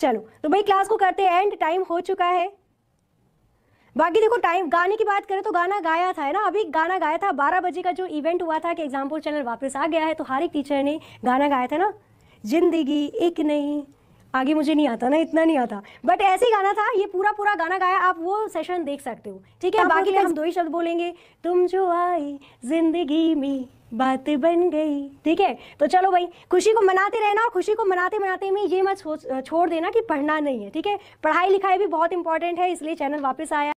चलो तो भाई क्लास को करते हैं एंड टाइम हो चुका है बाकी देखो टाइम गाने की बात करें तो गाना गाया था है ना अभी गाना गाया था बारह बजे का जो इवेंट हुआ था कि एग्जाम्पल चैनल वापस आ गया है तो हर एक टीचर ने गाना गाया था ना जिंदगी एक नहीं आगे मुझे नहीं आता ना इतना नहीं आता बट ऐसे ही गाना था ये पूरा पूरा गाना गाया आप वो सेशन देख सकते हो ठीक है बाकी तो हम दो ही शब्द बोलेंगे तुम जो आए जिंदगी में बात बन गई ठीक है तो चलो भाई खुशी को मनाते रहना और खुशी को मनाते मनाते में ये मत छोड़ देना कि पढ़ना नहीं है ठीक है पढ़ाई लिखाई भी बहुत इंपॉर्टेंट है इसलिए चैनल वापस आया